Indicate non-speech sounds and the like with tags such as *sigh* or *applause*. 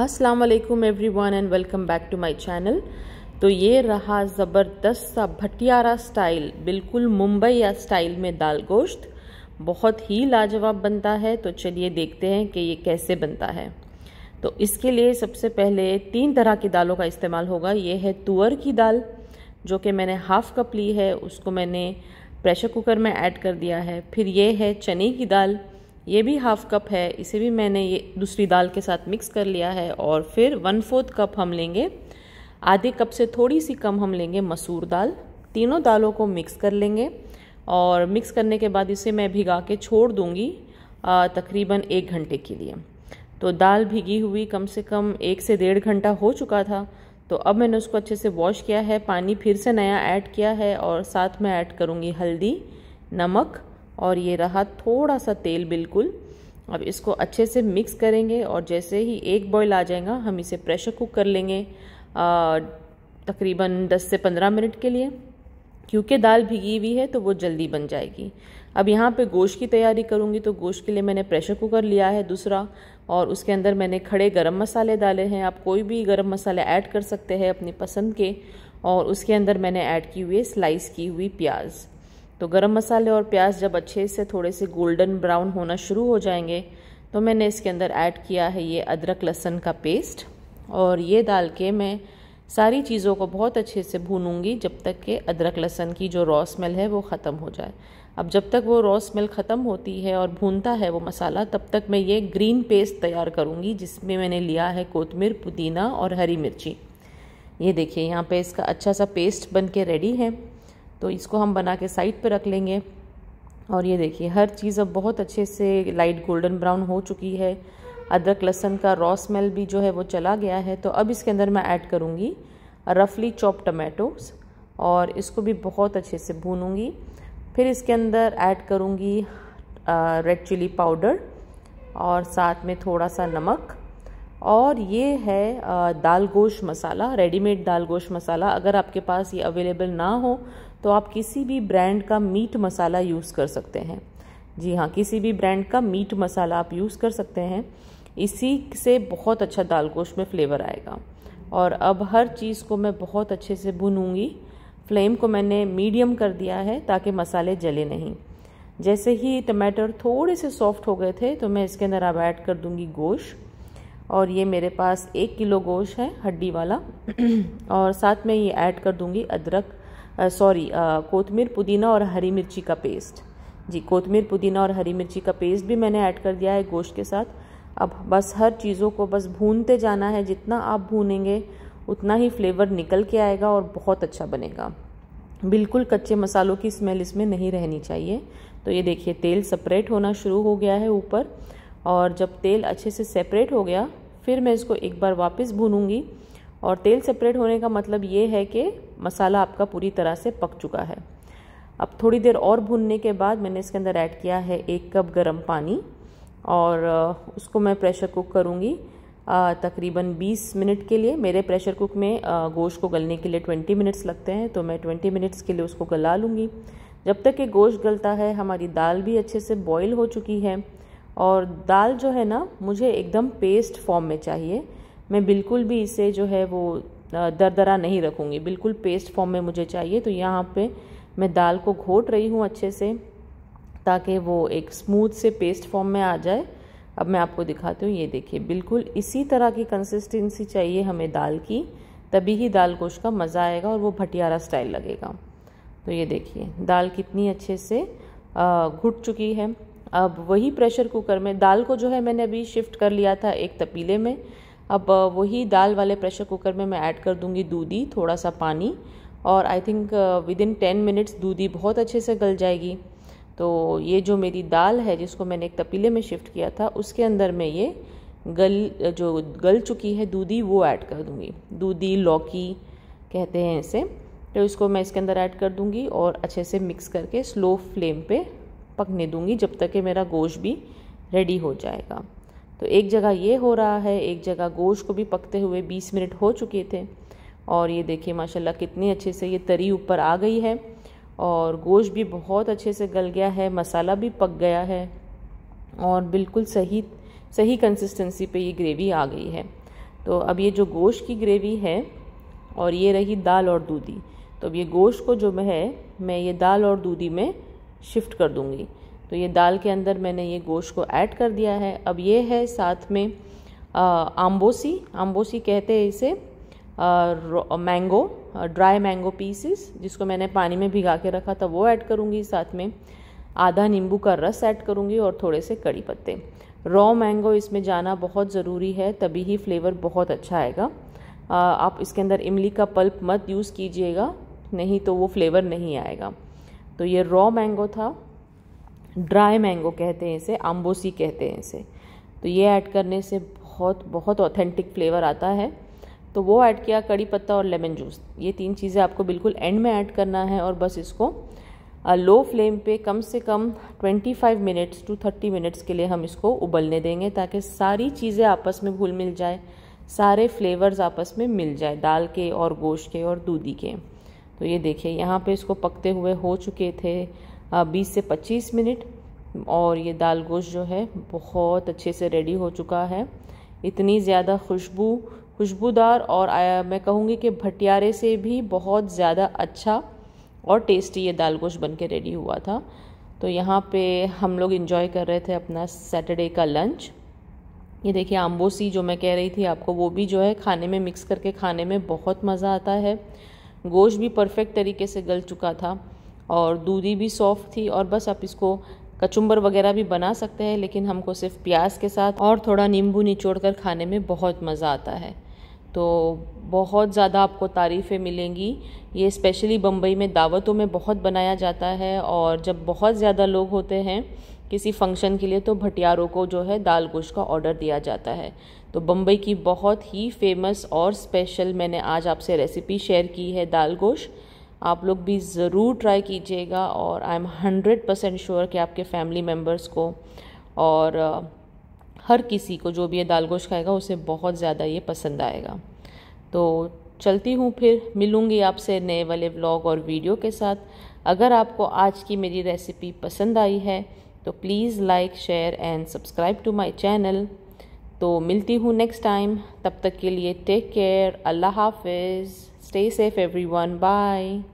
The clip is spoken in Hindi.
अस्सलाम वालेकुम everyone and welcome back to my channel तो ये रहा ज़बरदस्त सा भटियारा स्टाइल बिल्कुल मुंबई या स्टाइल में दाल गोश्त बहुत ही लाजवाब बनता है तो चलिए देखते हैं कि ये कैसे बनता है तो इसके लिए सबसे पहले तीन तरह की दालों का इस्तेमाल होगा ये है तुअर की दाल जो कि मैंने हाफ़ कप ली है उसको मैंने प्रेशर कुकर में ऐड कर दिया है फिर ये है चने की दाल ये भी हाफ कप है इसे भी मैंने ये दूसरी दाल के साथ मिक्स कर लिया है और फिर वन फोर्थ कप हम लेंगे आधे कप से थोड़ी सी कम हम लेंगे मसूर दाल तीनों दालों को मिक्स कर लेंगे और मिक्स करने के बाद इसे मैं भिगा के छोड़ दूँगी तकरीबन एक घंटे के लिए तो दाल भिगी हुई कम से कम एक से डेढ़ घंटा हो चुका था तो अब मैंने उसको अच्छे से वॉश किया है पानी फिर से नया ऐड किया है और साथ में ऐड करूँगी हल्दी नमक और ये रहा थोड़ा सा तेल बिल्कुल अब इसको अच्छे से मिक्स करेंगे और जैसे ही एक बॉयल आ जाएगा हम इसे प्रेशर कुक कर लेंगे तकरीबन 10 से 15 मिनट के लिए क्योंकि दाल भिगी हुई है तो वो जल्दी बन जाएगी अब यहाँ पे गोश्त की तैयारी करूँगी तो गोश्त के लिए मैंने प्रेशर कुकर लिया है दूसरा और उसके अंदर मैंने खड़े गरम मसाले डाले हैं आप कोई भी गरम मसाले ऐड कर सकते हैं अपनी पसंद के और उसके अंदर मैंने ऐड की हुई स्लाइस की हुई प्याज़ तो गरम मसाले और प्याज जब अच्छे से थोड़े से गोल्डन ब्राउन होना शुरू हो जाएंगे तो मैंने इसके अंदर ऐड किया है ये अदरक लहसन का पेस्ट और ये डाल के मैं सारी चीज़ों को बहुत अच्छे से भूनूंगी जब तक कि अदरक लहसन की जो रॉ स्मेल है वो ख़त्म हो जाए अब जब तक वो रॉ स्मेल ख़त्म होती है और भूनता है वो मसाला तब तक मैं ये ग्रीन पेस्ट तैयार करूँगी जिसमें मैंने लिया है कोतमिर पुदीना और हरी मिर्ची ये देखिए यहाँ पे इसका अच्छा सा पेस्ट बन के रेडी है तो इसको हम बना के साइड पर रख लेंगे और ये देखिए हर चीज़ अब बहुत अच्छे से लाइट गोल्डन ब्राउन हो चुकी है अदरक लहसन का रॉ स्मेल भी जो है वो चला गया है तो अब इसके अंदर मैं ऐड करूँगी रफली चॉप टमाटोज और इसको भी बहुत अच्छे से भूनूंगी फिर इसके अंदर ऐड करूँगी रेड चिली पाउडर और साथ में थोड़ा सा नमक और ये है दाल गोश मसाला रेडीमेड दाल गोश मसाला अगर आपके पास ये अवेलेबल ना हो तो आप किसी भी ब्रांड का मीट मसाला यूज़ कर सकते हैं जी हाँ किसी भी ब्रांड का मीट मसाला आप यूज़ कर सकते हैं इसी से बहुत अच्छा दाल गोश्त में फ्लेवर आएगा और अब हर चीज़ को मैं बहुत अच्छे से भुनूंगी फ्लेम को मैंने मीडियम कर दिया है ताकि मसाले जले नहीं जैसे ही टमाटर थोड़े से सॉफ्ट हो गए थे तो मैं इसके अंदर अब ऐड कर दूंगी गोश्त और ये मेरे पास एक किलो गोश्त है हड्डी वाला *clears throat* और साथ में ये ऐड कर दूंगी अदरक सॉरी कोतमीर पुदीना और हरी मिर्ची का पेस्ट जी कोतमीर पुदीना और हरी मिर्ची का पेस्ट भी मैंने ऐड कर दिया है गोश्त के साथ अब बस हर चीज़ों को बस भूनते जाना है जितना आप भूनेंगे उतना ही फ्लेवर निकल के आएगा और बहुत अच्छा बनेगा बिल्कुल कच्चे मसालों की स्मेल इसमें नहीं रहनी चाहिए तो ये देखिए तेल सेपरेट होना शुरू हो गया है ऊपर और जब तेल अच्छे से सेपरेट हो गया फिर मैं इसको एक बार वापस भूनूंगी और तेल सेपरेट होने का मतलब ये है कि मसाला आपका पूरी तरह से पक चुका है अब थोड़ी देर और भूनने के बाद मैंने इसके अंदर ऐड किया है एक कप गरम पानी और उसको मैं प्रेशर कुक करूँगी तकरीबन 20 मिनट के लिए मेरे प्रेशर कुक में गोश्त को गलने के लिए 20 मिनट्स लगते हैं तो मैं 20 मिनट्स के लिए उसको गला लूँगी जब तक ये गोश्त गलता है हमारी दाल भी अच्छे से बॉईल हो चुकी है और दाल जो है ना मुझे एकदम पेस्ट फॉर्म में चाहिए मैं बिल्कुल भी इसे जो है वो दरदरा नहीं रखूँगी बिल्कुल पेस्ट फॉर्म में मुझे चाहिए तो यहाँ पे मैं दाल को घोट रही हूँ अच्छे से ताकि वो एक स्मूथ से पेस्ट फॉर्म में आ जाए अब मैं आपको दिखाती हूँ ये देखिए बिल्कुल इसी तरह की कंसिस्टेंसी चाहिए हमें दाल की तभी ही दाल गोश का मज़ा आएगा और वो भटियारा स्टाइल लगेगा तो ये देखिए दाल कितनी अच्छे से घुट चुकी है अब वही प्रेशर कुकर में दाल को जो है मैंने अभी शिफ्ट कर लिया था एक तपीले में अब वही दाल वाले प्रेशर कुकर में मैं ऐड कर दूंगी दूधी थोड़ा सा पानी और I think within ten minutes दूधी बहुत अच्छे से गल जाएगी तो ये जो मेरी दाल है जिसको मैंने एक तपीले में शिफ्ट किया था उसके अंदर मैं ये गल जो गल चुकी है दूधी वो ऐड कर दूंगी दूधी लौकी कहते हैं इसे तो इसको मैं इसके अंदर ऐड कर दूंगी और अच्छे से मिक्स करके स्लो फ्लेम पे पकने दूंगी जब तक कि मेरा गोश्त भी रेडी हो जाएगा तो एक जगह ये हो रहा है एक जगह गोश्त को भी पकते हुए 20 मिनट हो चुके थे और ये देखिए माशाल्लाह कितने अच्छे से ये तरी ऊपर आ गई है और गोश्त भी बहुत अच्छे से गल गया है मसाला भी पक गया है और बिल्कुल सही सही कंसिस्टेंसी पे ये ग्रेवी आ गई है तो अब ये जो गोश्त की ग्रेवी है और ये रही दाल और दूधी तो अब ये गोश्त को जो है मैं ये दाल और दूधी में शिफ्ट कर दूँगी तो ये दाल के अंदर मैंने ये गोश्त को ऐड कर दिया है अब ये है साथ में आम्बोसी आम्बोसी कहते हैं इसे मैंगो ड्राई मैंगो पीसेस जिसको मैंने पानी में भिगा के रखा था वो ऐड करूँगी साथ में आधा नींबू का रस ऐड करूँगी और थोड़े से कड़ी पत्ते रॉ मैंगो इसमें जाना बहुत ज़रूरी है तभी ही फ्लेवर बहुत अच्छा आएगा आप इसके अंदर इमली का पल्प मत यूज़ कीजिएगा नहीं तो वो फ्लेवर नहीं आएगा तो ये रॉ मैंगो था ड्राई मैंगो कहते हैं इसे आम्बोसी कहते हैं इसे तो ये ऐड करने से बहुत बहुत ऑथेंटिक फ्लेवर आता है तो वो ऐड किया कड़ी पत्ता और लेमन जूस ये तीन चीज़ें आपको बिल्कुल एंड में ऐड करना है और बस इसको लो फ्लेम पे कम से कम 25 मिनट्स टू 30 मिनट्स के लिए हम इसको उबलने देंगे ताकि सारी चीज़ें आपस में घुल मिल जाए सारे फ्लेवर्स आपस में मिल जाए दाल के और गोश्त के और दूधी के तो ये देखिए यहाँ पे इसको पकते हुए हो चुके थे बीस से पच्चीस मिनट और ये दाल गोश्त जो है बहुत अच्छे से रेडी हो चुका है इतनी ज़्यादा खुशबू खुशबूदार और आया मैं कहूँगी कि भटियारे से भी बहुत ज़्यादा अच्छा और टेस्टी ये दाल गोश्त बन के रेडी हुआ था तो यहाँ पे हम लोग इन्जॉय कर रहे थे अपना सैटरडे का लंच ये देखिए आम्बोसी जो मैं कह रही थी आपको वो भी जो है खाने में मिक्स करके खाने में बहुत मज़ा आता है गोश्त भी परफेक्ट तरीके से गल चुका था और दूधी भी सॉफ्ट थी और बस आप इसको कचुम्बर वगैरह भी बना सकते हैं लेकिन हमको सिर्फ प्याज के साथ और थोड़ा नींबू निचोड़ कर खाने में बहुत मज़ा आता है तो बहुत ज़्यादा आपको तारीफ़ें मिलेंगी ये स्पेशली बम्बई में दावतों में बहुत बनाया जाता है और जब बहुत ज़्यादा लोग होते हैं किसी फंक्शन के लिए तो भटियारों को जो है दाल गोश्त का ऑर्डर दिया जाता है तो बम्बई की बहुत ही फेमस और स्पेशल मैंने आज आपसे रेसिपी शेयर की है दाल गोश्त आप लोग भी ज़रूर ट्राई कीजिएगा और I am hundred percent sure कि आपके फैमिली मेम्बर्स को और हर किसी को जो भी ये दाल गोश खाएगा उसे बहुत ज़्यादा ये पसंद आएगा तो चलती हूँ फिर मिलूँगी आपसे नए वाले व्लॉग और वीडियो के साथ अगर आपको आज की मेरी रेसिपी पसंद आई है तो please like share and subscribe to my channel तो मिलती हूँ नेक्स्ट टाइम तब तक के लिए टेक केयर अल्लाह हाफिज़ Stay safe, everyone. Bye.